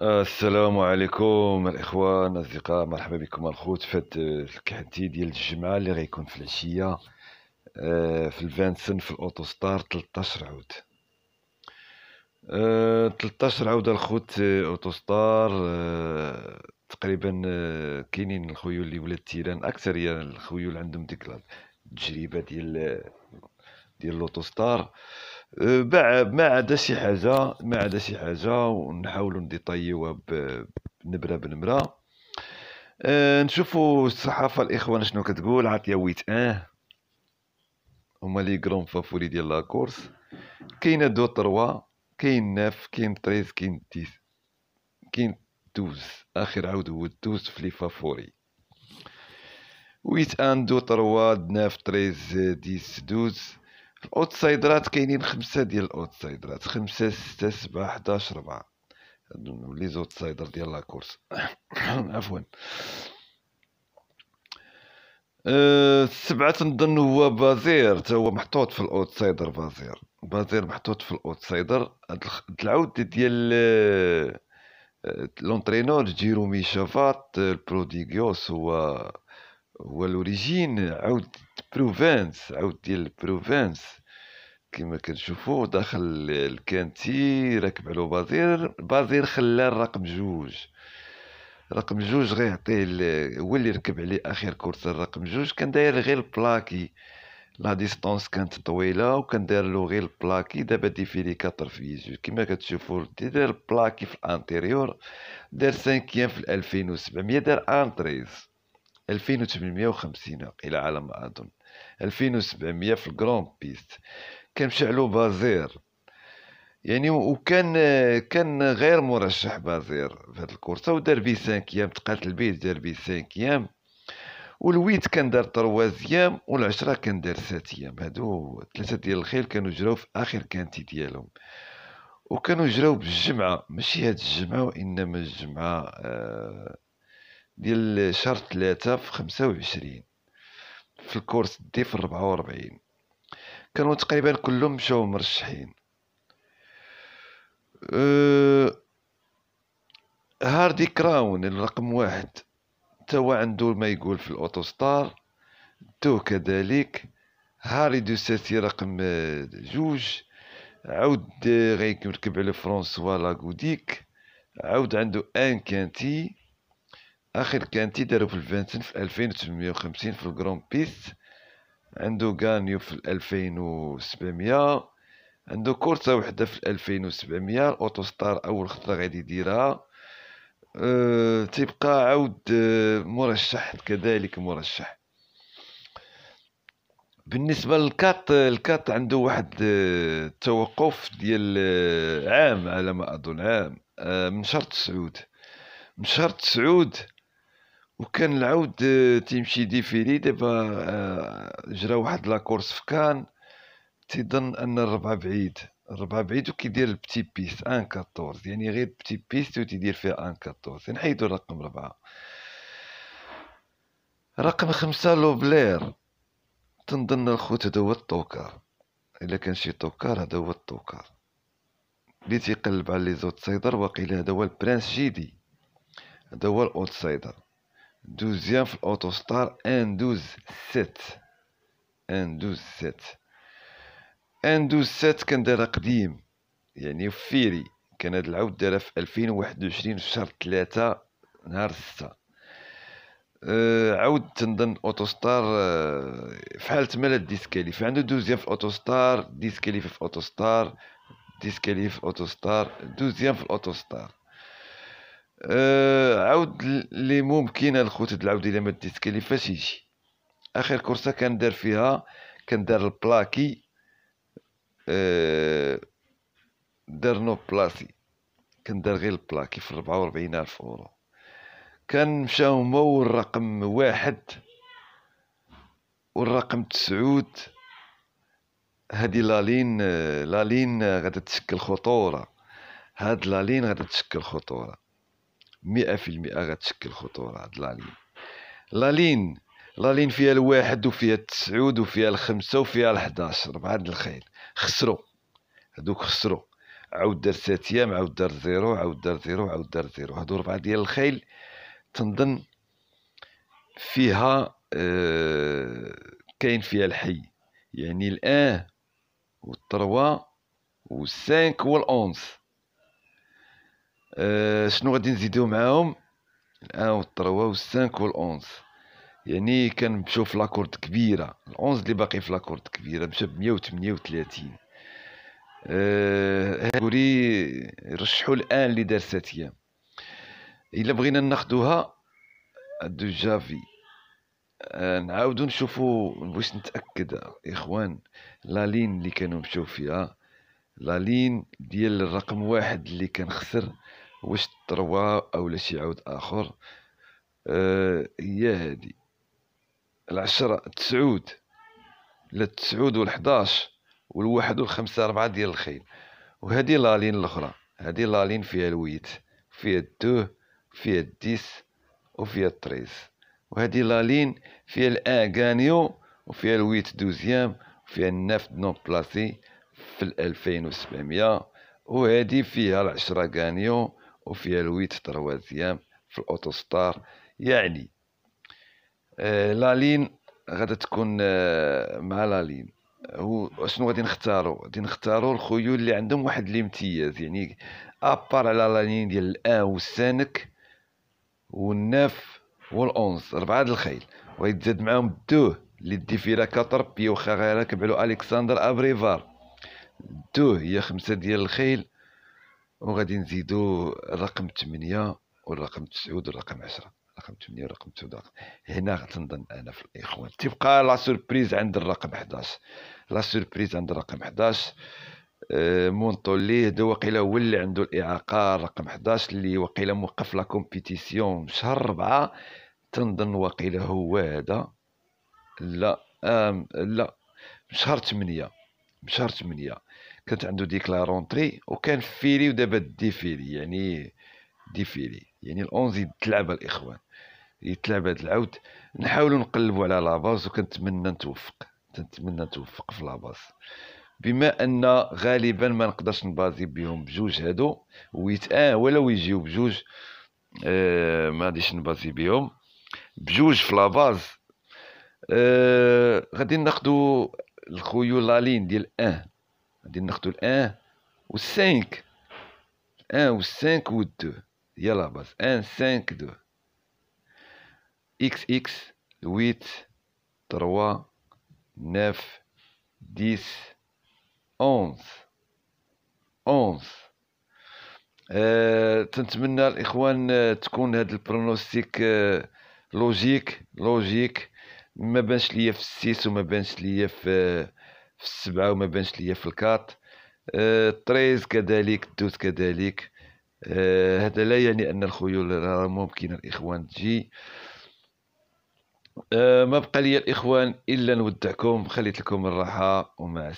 السلام عليكم الاخوان الاصدقاء مرحبا بكم الخوت في الكحتي ديال الجمعه اللي غيكون في العشيه آه، في الفانسن في الاوتوستار 13 عود 13 آه، عود الخوت آه، اوتوستار تقريبا كاينين الخيول اللي ولات تيران اكثريه الخيول عندهم ديك التجربه ديال ديال الاوتوستار أه، ما عدا شي حاجه ما عدا شي حاجه ونحاولوا نديطيوها بنبره بنمره أه، نشوفوا الصحافه الاخوان شنو كتقول عطيه ويت اه هما لي غرون فافوري ديال لاكورس كاينه دو تروا كاين ناف كاين تريز كاين تيس كاين دوز اخر عاود هو دوز في لي فافوري ويت ان دو تروا ناف تريز ديس دوز الاوتسايدرات كاينين خمسة ديال الاوتسايدرات خمسة ستة سبعة حداش ربعة لي زوتسايدر ديال لاكورس عفوا السبعة أه، تنظن هو بازير تا هو محطوط في الاوتسايدر بازير بازير محطوط في الاوتسايدر هاد العود ديال أه، أه، لونترينور جيرومي شافات البروديغيوس هو هو لوريجين عود بروفانس عود ديال بروفانس كما كنشوفو داخل الكانتي راكب على بازير بازير خلى الرقم جوج رقم جوج غيعطيه هو اللي ركب عليه اخر كورس الرقم جوج كان داير غير البلاكي لا ديستونس كانت طويله وكان داير له غير البلاكي دابا ديفيلي كاتر في جوج كما كتشوفوا داير البلاكي في الانتيريور دار 5 في 2700 دار انتريز 2850 الى على ما اظن 2700 في الجراند بيست كان مشعلو بازير يعني وكان كان غير مرشح بازير في هذه الكورسه ودار بي 5 ايام تقاتل بيه دار بي 5 ايام والويت كان دار 3 ايام والعشرة كان دار 7 ايام هادو ثلاثه ديال الخيل كانوا جراو في اخر كانتي ديالهم وكانوا جراو بالجمعه ماشي هاد الجمعه وانما الجمعه آه ديال شهر ثلاثة في خمسة وعشرين في الكورس دي في ربعة وربعين كانوا تقريبا كلهم مشاو مرشحين أه هاردي كراون الرقم واحد توا عنده ما يقول في الاوتوستار تو كذلك هاري دو ساتي رقم أه، جوج عاود غيركب على فرانسوا لاغوديك عاود عنده ان كانتي اخر كانتي دارو في الفانتين في 2850 في الجرون بيس عنده غانيو في 2700 عنده كورتا وحدة في 2700 الاوتوستار اول خطرة غادي يديرها أه تبقى عاود أه، مرشح كذلك مرشح بالنسبه للكات الكات عنده واحد أه، توقف ديال أه، عام على ما اظن عام من شهر تسعود من شهر تسعود وكان العود آه، تيمشي ديفيلي دابا آه، جرى واحد لاكورس في كان تيظن ان الربعه بعيد الربعه بعيد وكيدير البتي بيست ان 14 يعني غير بتي بيست وتيدير فيها ان 14 نحيدو رقم ربعه رقم خمسة لوبلير تنظن الخوت هذا هو الطوكار الا كان شي طوكار هذا هو الطوكار اللي تيقلب على لي زوت سايدر وقيل هذا هو البرانس جيدي هذا هو الاوت سايدر دوزيام في الاوتو ستار ان دوز سيت ان دوز سيت ان دوز سيت كان دارها قديم يعني في فيري كان هاد العود دارها في 2021 في شهر تلاتة نهار ستة أه عاود تنظن ستار أه فحال تما ديسكاليف عنده دوزيام في ستار ديسكاليف في ستار ديسكاليف في ستار دوزيام في ستار آه، عاود اللي ممكن الخوت العاود الى ما ديت فاش يجي اخر كورسه كان دار فيها كان دار البلاكي آه، دار نو بلاسي كان دار غير البلاكي في 44 الف اورو كان مشاو هما والرقم واحد والرقم تسعود هادي لالين آه، لالين غادا تشكل خطوره هاد لالين غادا تشكل خطوره مئة في المئة غتشكل خطورة هاد لالين لالين لالين فيها الواحد وفيها التسعود وفيها الخمسة وفيها ربعة بعد الخيل خسروا هادوك خسروا عاود دار ثلاث ايام عاود دار زيرو عاود دار زيرو عاود دار زيرو هادو ربعة ديال الخيل تنظن فيها آه كاين فيها الحي يعني الان والتروا والسانك والأونس آه، شنو غادي نزيدو معاهم الان والطروا والسانك والأونز يعني كنمشيو في لاكورد كبيره الأونز اللي باقي في لاكورد كبيره مشى و تلاتين أه هاكوري رشحوا الان اللي دار ايام الا بغينا ناخدوها دو جافي أه نعاودو نشوفو باش نتاكد اخوان لا لين اللي كانوا مشاو فيها لا لين ديال الرقم واحد اللي كان خسر واش تروى اولا شي عود اخر آه هي هادي العشرة تسعود لا تسعود والحداش والواحد والخمسة ربعة ديال الخيل وهادي لالين الاخرى هادي لالين فيها الويت فيها الدو فيها الديس وفيها التريس وهادي لالين فيها الاغانيو وفيها الويت دوزيام وفيها الناف نون بلاسي في الألفين وسبعمية وهادي فيها العشرة غانيو وفيها الويت تروازيام في الاوتوستار يعني آه لالين غادا تكون آه مع لالين هو شنو غادي نختاروا غادي نختاروا الخيول اللي عندهم واحد الامتياز يعني ابار على لالين ديال الان والسانك والناف والأونز ربعة د الخيل ويتزاد معاهم الدوه اللي فيرا كاتر بيو غيرك بعلو الكسندر ابريفار الدوه هي خمسة ديال الخيل وغادي نزيدو الرقم 8 والرقم 9 والرقم 10 رقم 8 ورقم 9 هنا تنظن انا في الاخوان تبقى لا سوربريز عند الرقم 11 لا سوربريز عند الرقم 11 آه، مونطولي هذا وقيلا هو اللي عنده الاعاقه رقم 11 اللي وقيلا موقف لا كومبيتيسيون شهر 4 تنظن وقيلا هو هذا لا لا شهر 8 شهر 8 كانت عنده ديك لا رونتري وكان فيلي ودابا ديفيلي يعني ديفيلي يعني الأونز تلعب الإخوان يتلعب هاد العود نحاولوا نقلبوا على لاباز وكنتمنى نتوفق كنتمنى نتوفق في لاباز بما ان غالبا ما نقدرش نبازي بهم بجوج هادو ويت اه ولو يجيو بجوج آه، ما غاديش نبازي بهم بجوج في لاباز غادي آه، غادي ناخدو لالين ديال ان أه. غادي ناخدو الان والسانك الان و5 و هي لا باز ان سانك دو اكس اكس ويت تروا ناف ديس اونز اونز أه تنتمنى الاخوان تكون هاد البرونوستيك لوجيك لوجيك ما بانش ليا في السيس وما بانش ليا في في السبعة وما بانش ليا في الكات تريز آه، كذلك دوز كذلك آه، هذا لا يعني أن الخيول راه ممكن الإخوان تجي آه، ما بقى لي الإخوان إلا نودعكم خليت لكم الراحة ومع